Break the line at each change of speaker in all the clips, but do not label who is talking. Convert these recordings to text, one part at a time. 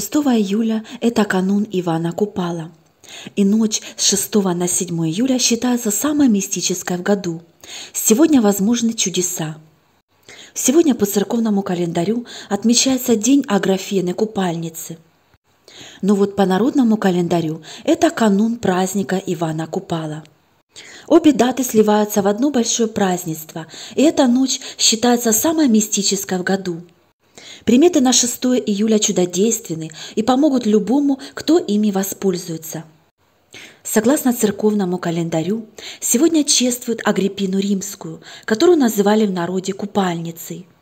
6 июля – это канун Ивана Купала. И ночь с 6 на 7 июля считается самой мистической в году. Сегодня возможны чудеса. Сегодня по церковному календарю отмечается День Аграфены Купальницы. Но вот по народному календарю это канун праздника Ивана Купала. Обе даты сливаются в одно большое празднество, и эта ночь считается самой мистической в году – Приметы на 6 июля чудодейственны и помогут любому, кто ими воспользуется. Согласно церковному календарю, сегодня чествуют Агриппину Римскую, которую называли в народе купальницей –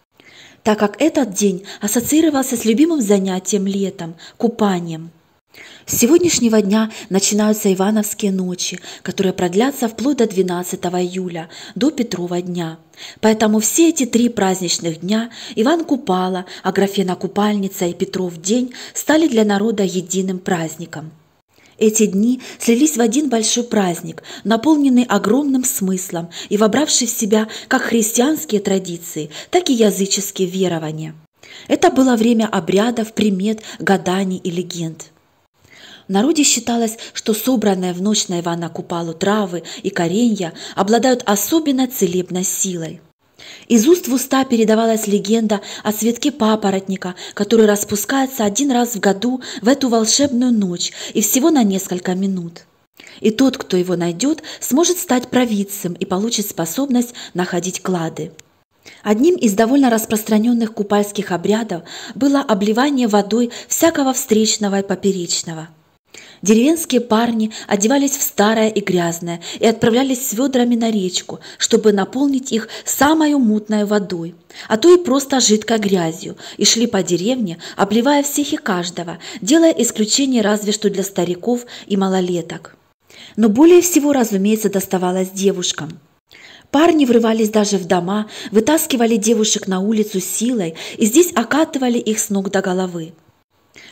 так как этот день ассоциировался с любимым занятием летом – купанием. С сегодняшнего дня начинаются Ивановские ночи, которые продлятся вплоть до 12 июля, до Петрова дня. Поэтому все эти три праздничных дня Иван Купала, Аграфена Купальница и Петров день стали для народа единым праздником – эти дни слились в один большой праздник, наполненный огромным смыслом и вобравший в себя как христианские традиции, так и языческие верования. Это было время обрядов, примет, гаданий и легенд. В народе считалось, что собранные в ночь на Ивана Купалу травы и коренья обладают особенно целебной силой. Из уст в уста передавалась легенда о цветке папоротника, который распускается один раз в году в эту волшебную ночь и всего на несколько минут. И тот, кто его найдет, сможет стать провидцем и получит способность находить клады. Одним из довольно распространенных купальских обрядов было обливание водой всякого встречного и поперечного – Деревенские парни одевались в старое и грязное и отправлялись с ведрами на речку, чтобы наполнить их самой мутной водой, а то и просто жидкой грязью, и шли по деревне, обливая всех и каждого, делая исключение разве что для стариков и малолеток. Но более всего, разумеется, доставалось девушкам – Парни врывались даже в дома, вытаскивали девушек на улицу силой и здесь окатывали их с ног до головы.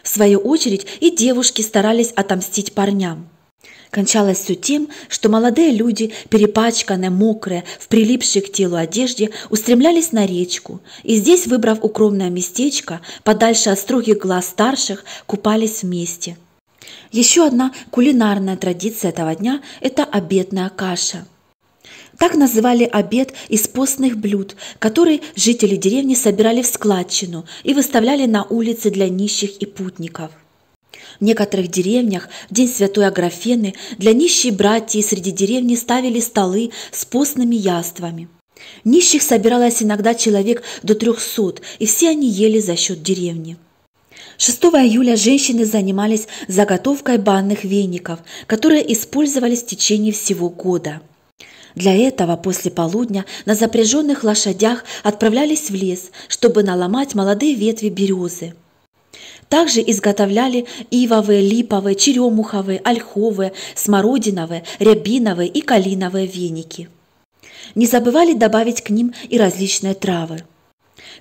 В свою очередь и девушки старались отомстить парням. Кончалось все тем, что молодые люди, перепачканные, мокрые, в прилипшей к телу одежде, устремлялись на речку, и здесь, выбрав укромное местечко, подальше от строгих глаз старших, купались вместе. Еще одна кулинарная традиция этого дня – это обедная каша – так называли обед из постных блюд, который жители деревни собирали в складчину и выставляли на улице для нищих и путников. В некоторых деревнях в день святой Аграфены для нищих братьев среди деревни ставили столы с постными яствами. Нищих собиралось иногда человек до трехсот, и все они ели за счет деревни. 6 июля женщины занимались заготовкой банных веников, которые использовались в течение всего года – для этого после полудня на запряженных лошадях отправлялись в лес, чтобы наломать молодые ветви березы. Также изготовляли ивовые, липовые, черемуховые, ольховые, смородиновые, рябиновые и калиновые веники. Не забывали добавить к ним и различные травы.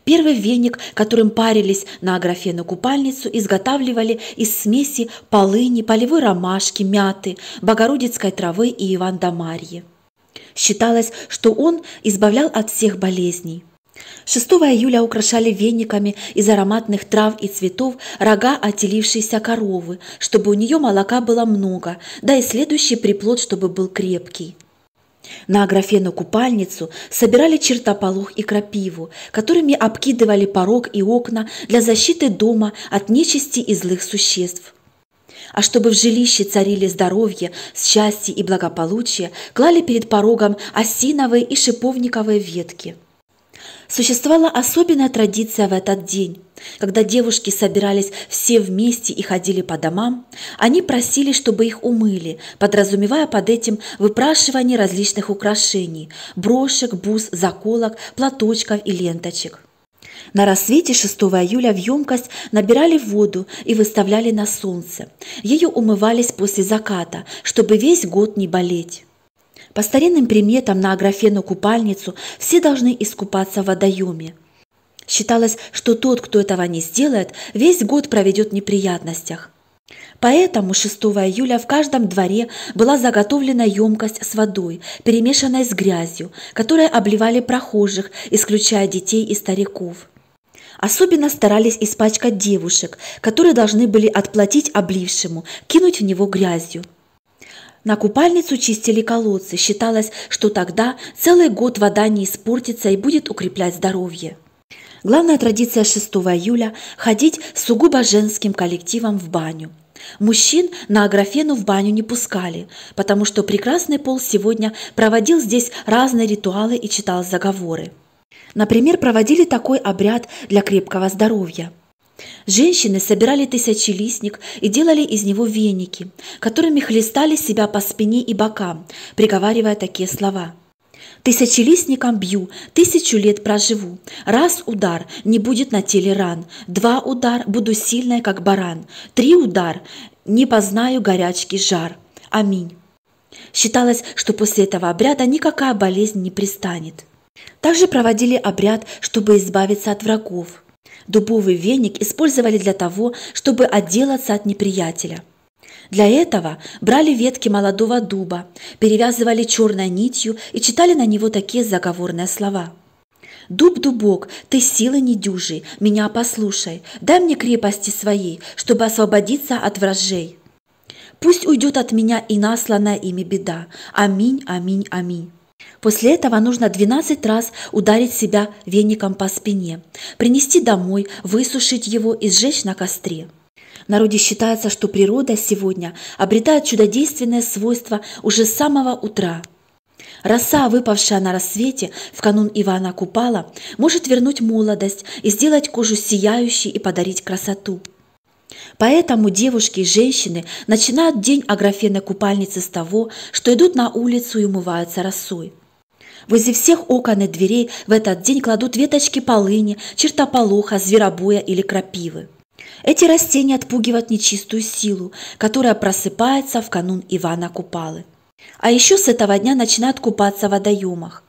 Первый веник, которым парились на аграфену купальницу, изготавливали из смеси полыни, полевой ромашки, мяты, богородицкой травы и иван марьи Считалось, что он избавлял от всех болезней. 6 июля украшали вениками из ароматных трав и цветов рога отелившейся коровы, чтобы у нее молока было много, да и следующий приплод, чтобы был крепкий. На Аграфену купальницу собирали чертополох и крапиву, которыми обкидывали порог и окна для защиты дома от нечисти и злых существ а чтобы в жилище царили здоровье, счастье и благополучие, клали перед порогом осиновые и шиповниковые ветки. Существовала особенная традиция в этот день. Когда девушки собирались все вместе и ходили по домам, они просили, чтобы их умыли, подразумевая под этим выпрашивание различных украшений – брошек, бус, заколок, платочков и ленточек. На рассвете 6 июля в емкость набирали воду и выставляли на солнце. Ею умывались после заката, чтобы весь год не болеть. По старинным приметам на Аграфену купальницу все должны искупаться в водоеме. Считалось, что тот, кто этого не сделает, весь год проведет в неприятностях. Поэтому 6 июля в каждом дворе была заготовлена емкость с водой, перемешанной с грязью, которой обливали прохожих, исключая детей и стариков. Особенно старались испачкать девушек, которые должны были отплатить облившему, кинуть в него грязью. На купальницу чистили колодцы, считалось, что тогда целый год вода не испортится и будет укреплять здоровье. Главная традиция 6 июля – ходить с сугубо женским коллективом в баню. Мужчин на Аграфену в баню не пускали, потому что прекрасный пол сегодня проводил здесь разные ритуалы и читал заговоры. Например, проводили такой обряд для крепкого здоровья. Женщины собирали тысячелистник и делали из него веники, которыми хлестали себя по спине и бокам, приговаривая такие слова – Тысячелистником бью, тысячу лет проживу. Раз удар, не будет на теле ран. Два удар, буду сильная как баран. Три удар, не познаю горячки жар. Аминь. Считалось, что после этого обряда никакая болезнь не пристанет. Также проводили обряд, чтобы избавиться от врагов. Дубовый веник использовали для того, чтобы отделаться от неприятеля – для этого брали ветки молодого дуба, перевязывали черной нитью и читали на него такие заговорные слова. «Дуб, дубок, ты силы не дюжи, меня послушай, дай мне крепости своей, чтобы освободиться от вражей. Пусть уйдет от меня и насланная ими беда. Аминь, аминь, аминь». После этого нужно 12 раз ударить себя веником по спине, принести домой, высушить его и сжечь на костре. В народе считается, что природа сегодня обретает чудодейственное свойство уже с самого утра. Роса, выпавшая на рассвете в канун Ивана Купала, может вернуть молодость и сделать кожу сияющей и подарить красоту. Поэтому девушки и женщины начинают день аграфенной купальницы с того, что идут на улицу и умываются росой. Возле всех окон и дверей в этот день кладут веточки полыни, чертополоха, зверобоя или крапивы. Эти растения отпугивают нечистую силу, которая просыпается в канун Ивана Купалы. А еще с этого дня начинают купаться в водоемах.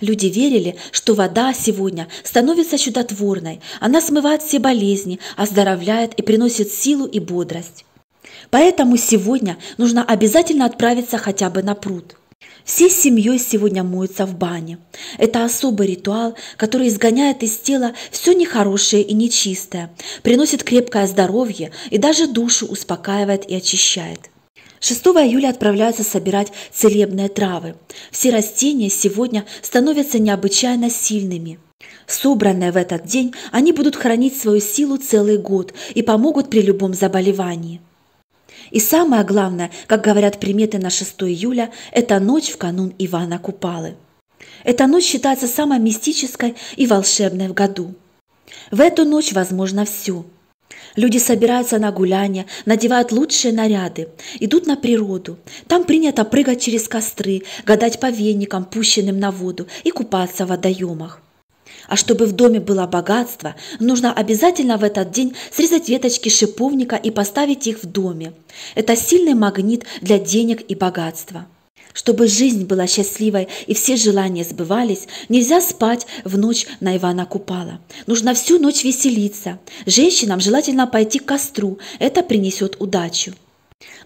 Люди верили, что вода сегодня становится чудотворной, она смывает все болезни, оздоровляет и приносит силу и бодрость. Поэтому сегодня нужно обязательно отправиться хотя бы на пруд – все семьей сегодня моются в бане. Это особый ритуал, который изгоняет из тела все нехорошее и нечистое, приносит крепкое здоровье и даже душу успокаивает и очищает. 6 июля отправляются собирать целебные травы. Все растения сегодня становятся необычайно сильными. Собранные в этот день, они будут хранить свою силу целый год и помогут при любом заболевании. И самое главное, как говорят приметы на 6 июля, это ночь в канун Ивана Купалы. Эта ночь считается самой мистической и волшебной в году. В эту ночь возможно все. Люди собираются на гуляния, надевают лучшие наряды, идут на природу. Там принято прыгать через костры, гадать по веникам, пущенным на воду, и купаться в водоемах. А чтобы в доме было богатство, нужно обязательно в этот день срезать веточки шиповника и поставить их в доме. Это сильный магнит для денег и богатства. Чтобы жизнь была счастливой и все желания сбывались, нельзя спать в ночь на Ивана Купала. Нужно всю ночь веселиться. Женщинам желательно пойти к костру, это принесет удачу.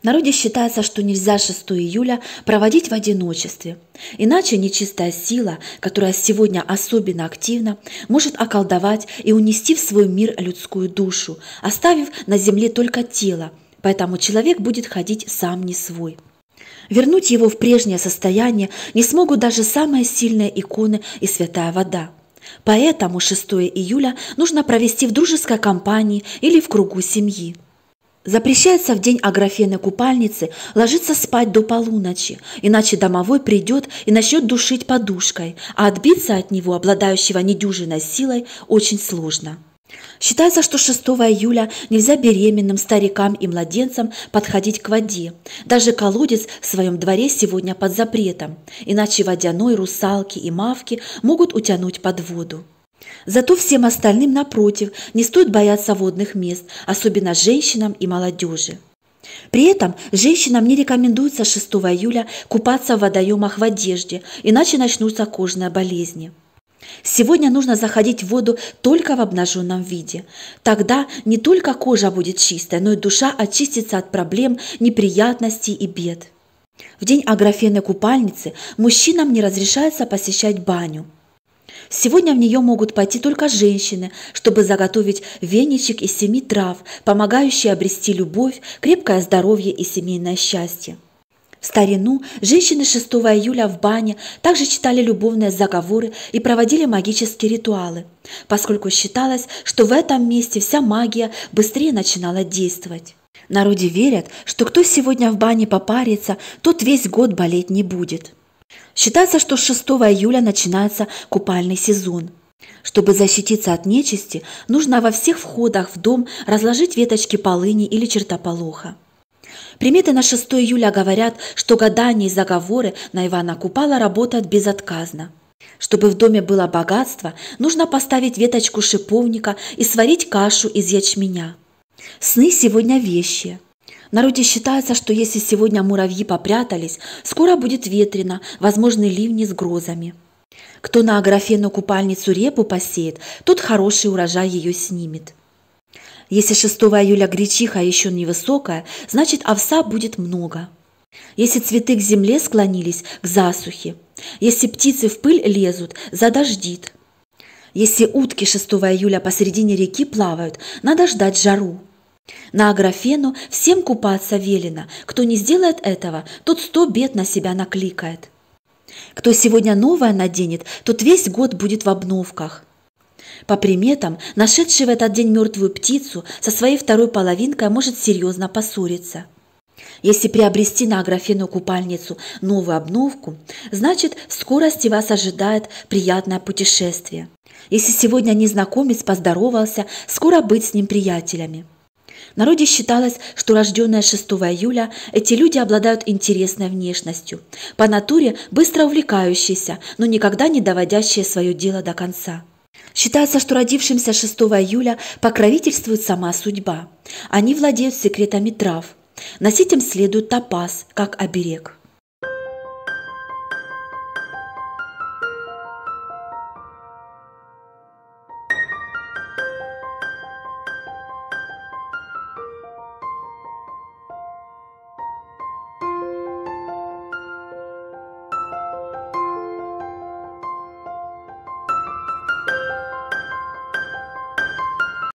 В народе считается, что нельзя 6 июля проводить в одиночестве, иначе нечистая сила, которая сегодня особенно активна, может околдовать и унести в свой мир людскую душу, оставив на земле только тело, поэтому человек будет ходить сам не свой. Вернуть его в прежнее состояние не смогут даже самые сильные иконы и святая вода. Поэтому 6 июля нужно провести в дружеской компании или в кругу семьи. Запрещается в день аграфенной купальницы ложиться спать до полуночи, иначе домовой придет и начнет душить подушкой, а отбиться от него, обладающего недюжиной силой, очень сложно. Считается, что 6 июля нельзя беременным, старикам и младенцам подходить к воде. Даже колодец в своем дворе сегодня под запретом, иначе водяной, русалки и мавки могут утянуть под воду. Зато всем остальным, напротив, не стоит бояться водных мест, особенно женщинам и молодежи. При этом женщинам не рекомендуется 6 июля купаться в водоемах в одежде, иначе начнутся кожные болезни. Сегодня нужно заходить в воду только в обнаженном виде. Тогда не только кожа будет чистая, но и душа очистится от проблем, неприятностей и бед. В день аграфенной купальницы мужчинам не разрешается посещать баню – Сегодня в нее могут пойти только женщины, чтобы заготовить веничек из семи трав, помогающий обрести любовь, крепкое здоровье и семейное счастье. В старину женщины 6 июля в бане также читали любовные заговоры и проводили магические ритуалы, поскольку считалось, что в этом месте вся магия быстрее начинала действовать. Народе верят, что кто сегодня в бане попарится, тот весь год болеть не будет. Считается, что с 6 июля начинается купальный сезон. Чтобы защититься от нечисти, нужно во всех входах в дом разложить веточки полыни или чертополоха. Приметы на 6 июля говорят, что гадания и заговоры на Ивана Купала работают безотказно. Чтобы в доме было богатство, нужно поставить веточку шиповника и сварить кашу из ячменя. Сны сегодня вещи. В народе считается, что если сегодня муравьи попрятались, скоро будет ветрено, возможны ливни с грозами. Кто на аграфену купальницу репу посеет, тот хороший урожай ее снимет. Если 6 июля гречиха еще невысокая, значит овса будет много. Если цветы к земле склонились, к засухе. Если птицы в пыль лезут, задождит. Если утки 6 июля посередине реки плавают, надо ждать жару. На Аграфену всем купаться велено, кто не сделает этого, тот сто бед на себя накликает. Кто сегодня новое наденет, тот весь год будет в обновках. По приметам, нашедший в этот день мертвую птицу со своей второй половинкой может серьезно поссориться. Если приобрести на Аграфену купальницу новую обновку, значит в скорости вас ожидает приятное путешествие. Если сегодня незнакомец поздоровался, скоро быть с ним приятелями. В народе считалось, что рожденные 6 июля эти люди обладают интересной внешностью, по натуре быстро увлекающиеся, но никогда не доводящие свое дело до конца. Считается, что родившимся 6 июля покровительствует сама судьба. Они владеют секретами трав. Носить им следует топаз, как оберег.